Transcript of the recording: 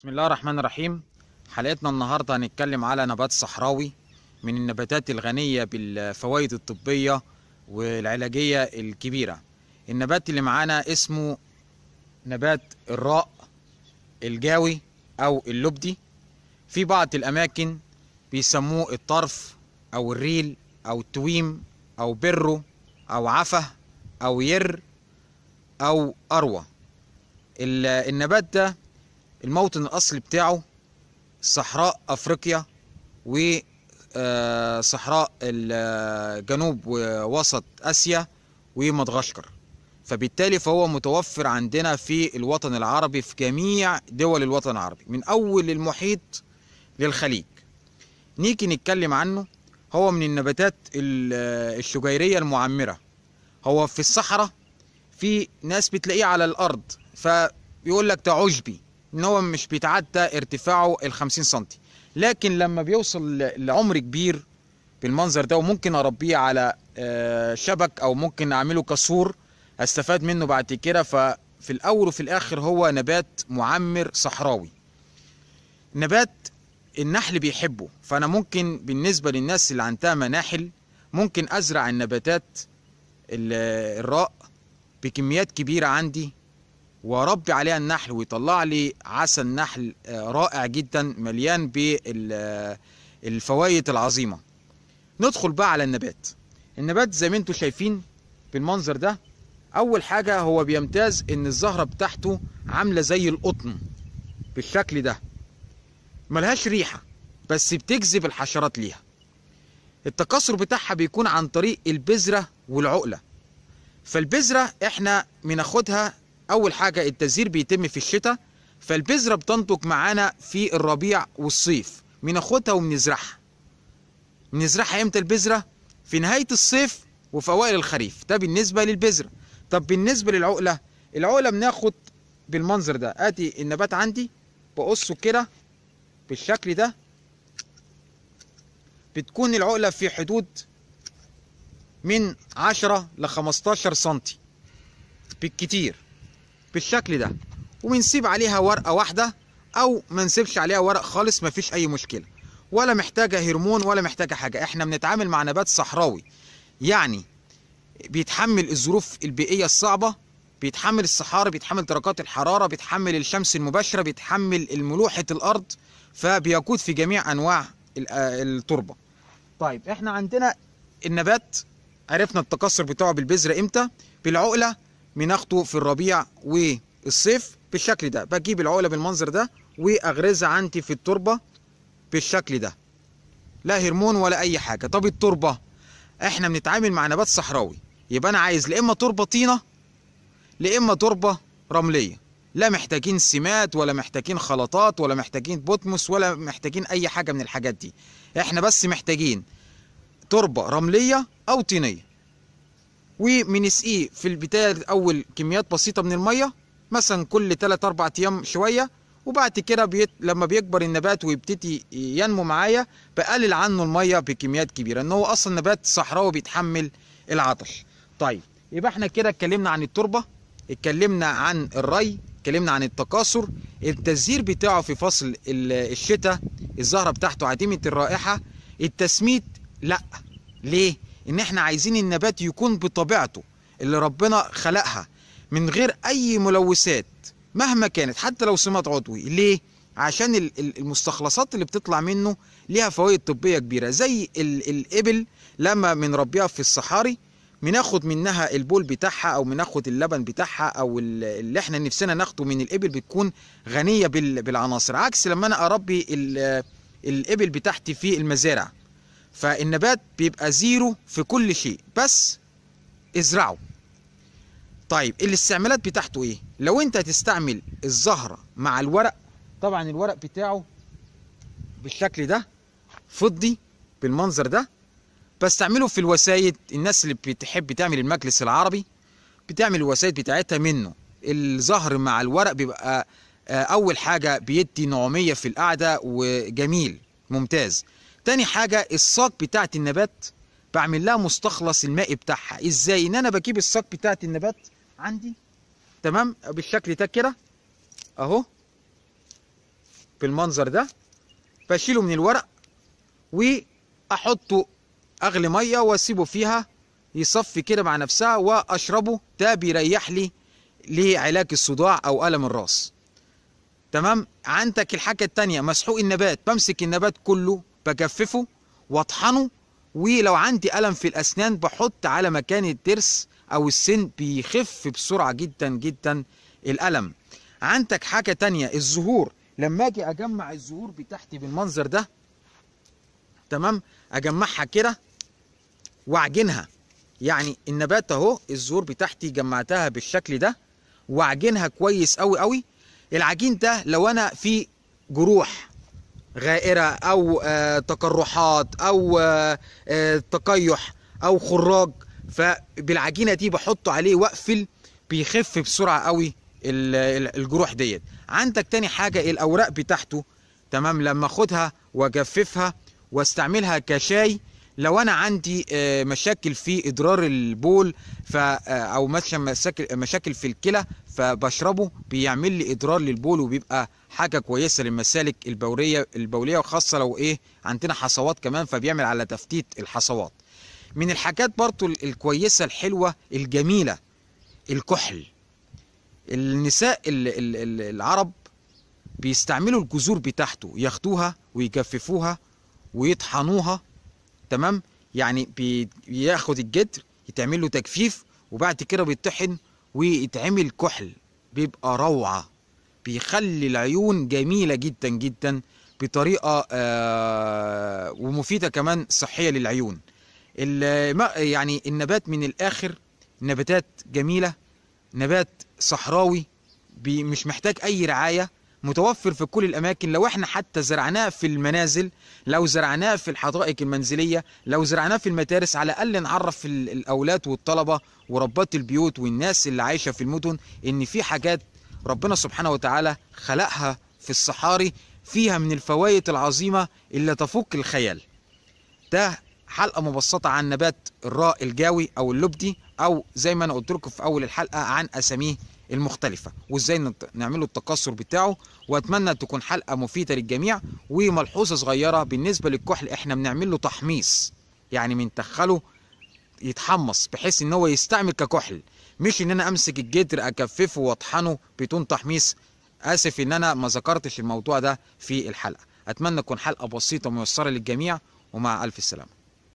بسم الله الرحمن الرحيم حلقتنا النهارده هنتكلم على نبات صحراوي من النباتات الغنية بالفوائد الطبية والعلاجية الكبيرة النبات اللي معانا اسمه نبات الراء الجاوي أو اللبدي في بعض الأماكن بيسموه الطرف أو الريل أو التويم أو برو أو عفه أو ير أو أروى النبات ده الموطن الاصلي بتاعه صحراء افريقيا وصحراء آه، آه، جنوب ووسط اسيا ومدغشقر فبالتالي فهو متوفر عندنا في الوطن العربي في جميع دول الوطن العربي من اول المحيط للخليج نيجي نتكلم عنه هو من النباتات آه، الشجيريه المعمره هو في الصحراء في ناس بتلاقيه على الارض فيقول لك ده عشبي ان هو مش بيتعدى ارتفاعه ال 50 سم لكن لما بيوصل لعمر كبير بالمنظر ده وممكن اربيه على آه، شبك او ممكن اعمله كسور استفاد منه بعد كده ففي الاول وفي الاخر هو نبات معمر صحراوي نبات النحل بيحبه فانا ممكن بالنسبه للناس اللي عندها مناحل ممكن ازرع النباتات الراء بكميات كبيره عندي واربي عليها النحل ويطلع لي عسل نحل آه، رائع جدا مليان بالفوائد آه، العظيمه ندخل بقى على النبات النبات زي ما انتم شايفين بالمنظر ده اول حاجه هو بيمتاز ان الزهره بتاعته عامله زي القطن بالشكل ده ملهاش ريحه بس بتجذب الحشرات ليها التكاثر بتاعها بيكون عن طريق البذره والعقله فالبذره احنا بناخدها اول حاجه التزهير بيتم في الشتاء فالبذره بتنطق معانا في الربيع والصيف بناخدها وبنزرعها بنزرعها امتى البذره في نهايه الصيف وفي اوائل الخريف ده بالنسبه للبذره طب بالنسبه للعقله العقله بناخد بالمنظر ده ادي النبات عندي بقصه كده بالشكل ده بتكون العقله في حدود من 10 ل 15 سنتي بالكتير بالشكل ده وبنسيب عليها ورقه واحده او ما نسيبش عليها ورق خالص مفيش اي مشكله ولا محتاجه هرمون ولا محتاجه حاجه احنا بنتعامل مع نبات صحراوي يعني بيتحمل الظروف البيئيه الصعبه بيتحمل الصحارى بيتحمل درجات الحراره بيتحمل الشمس المباشره بيتحمل ملوحه الارض فبيقود في جميع انواع آه، التربه طيب احنا عندنا النبات عرفنا التكسر بتاعه بالبذره امتى بالعقله مناخته في الربيع والصيف بالشكل ده بجيب العقله بالمنظر ده واغرزها عندي في التربه بالشكل ده لا هرمون ولا اي حاجه طب التربه احنا بنتعامل مع نبات صحراوي يبقى انا عايز لا اما تربه طينه لا اما تربه رمليه لا محتاجين سمات ولا محتاجين خلطات ولا محتاجين بوتموس ولا محتاجين اي حاجه من الحاجات دي احنا بس محتاجين تربه رمليه او طينيه وبنسقيه e في البدايه الاول كميات بسيطه من الميه مثلا كل 3 4 ايام شويه وبعد كده بيت لما بيكبر النبات ويبتدي ينمو معايا بقلل عنه الميه بكميات كبيره ان هو اصلا نبات صحراوي بيتحمل العطش طيب يبقى احنا كده اتكلمنا عن التربه اتكلمنا عن الري اتكلمنا عن التكاثر التزهير بتاعه في فصل الشتاء الزهره بتاعته عديمه الرائحه التسميد لا ليه ان احنا عايزين النبات يكون بطبيعته اللي ربنا خلقها من غير اي ملوثات مهما كانت حتى لو سمات عضوي ليه عشان المستخلصات اللي بتطلع منه ليها فوائد طبيه كبيره زي الابل لما بنربيها في الصحاري بناخد منها البول بتاعها او بناخد اللبن بتاعها او اللي احنا نفسنا ناخده من الابل بتكون غنيه بالعناصر عكس لما انا اربي الابل بتاعتي في المزارع فالنبات بيبقى زيرو في كل شيء بس ازرعه طيب الاستعمالات بتاعته ايه لو انت هتستعمل الزهرة مع الورق طبعا الورق بتاعه بالشكل ده فضي بالمنظر ده بستعمله في الوسايد الناس اللي بتحب تعمل المجلس العربي بتعمل الوسايد بتاعتها منه الزهر مع الورق بيبقى آه، اول حاجة بيدي نعومية في القعدة وجميل ممتاز تاني حاجه الساق بتاعه النبات بعمل لها مستخلص الماء بتاعها ازاي ان انا بجيب الساق بتاعه النبات عندي تمام بالشكل ده كده اهو بالمنظر ده بشيله من الورق واحطه اغلي ميه واسيبه فيها يصفي كده مع نفسها واشربه ده بيريح لي لعلاج الصداع او الم الراس تمام عندك الحاجه التانية مسحوق النبات بمسك النبات كله بجففه واطحنه ولو عندي ألم في الأسنان بحط على مكان الضرس أو السن بيخف بسرعة جدا جدا الألم عندك حاجة تانية الزهور لما أجي أجمع الزهور بتاعتي بالمنظر ده تمام أجمعها كده وأعجنها يعني النبات أهو الزهور بتاعتي جمعتها بالشكل ده وأعجنها كويس قوي قوي العجين ده لو أنا في جروح غائرة أو آه، تقرحات أو آه، آه، تقيح أو خراج فبالعجينة دي بحطه عليه وأقفل بيخف بسرعة قوي الجروح ديت عندك تاني حاجة الأوراق بتاعته تمام لما أخدها وأجففها واستعملها كشاي لو انا عندي مشاكل في ادرار البول او مشاكل في الكلى فبشربه بيعمل لي اضرار للبول وبيبقى حاجه كويسه للمسالك البوليه البوليه وخاصه لو ايه عندنا حصوات كمان فبيعمل على تفتيت الحصوات من الحاجات برضو الكويسه الحلوه الجميله الكحل النساء العرب بيستعملوا الجذور بتاعته ياخدوها ويجففوها ويطحنوها تمام يعني بياخد الجدر يتعمل له تجفيف وبعد كده بيطحن ويتعمل كحل بيبقى روعة بيخلي العيون جميلة جدا جدا بطريقة آه، ومفيدة كمان صحية للعيون يعني النبات من الآخر نباتات جميلة نبات صحراوي مش محتاج أي رعاية متوفر في كل الأماكن لو احنا حتى زرعناه في المنازل لو زرعناه في الحدائق المنزلية لو زرعناه في المدارس على الأقل نعرف الأولاد والطلبة وربات البيوت والناس اللي عايشة في المدن إن في حاجات ربنا سبحانه وتعالى خلقها في الصحاري فيها من الفوائد العظيمة اللي تفوق الخيال ده حلقة مبسطة عن نبات الراء الجاوي أو اللبدي أو زي ما أنا قلت لكم في أول الحلقة عن أساميه المختلفة وازاي نعمله التكسر بتاعه واتمنى تكون حلقة مفيدة للجميع وملحوظة صغيرة بالنسبة للكحل احنا بنعمل له تحميص يعني بندخله يتحمص بحيث ان هو يستعمل ككحل مش ان انا امسك الجدر اكففه واطحنه بدون تحميص اسف ان انا ما ذكرتش الموضوع ده في الحلقة اتمنى تكون حلقة بسيطة ميسرة للجميع ومع الف سلامة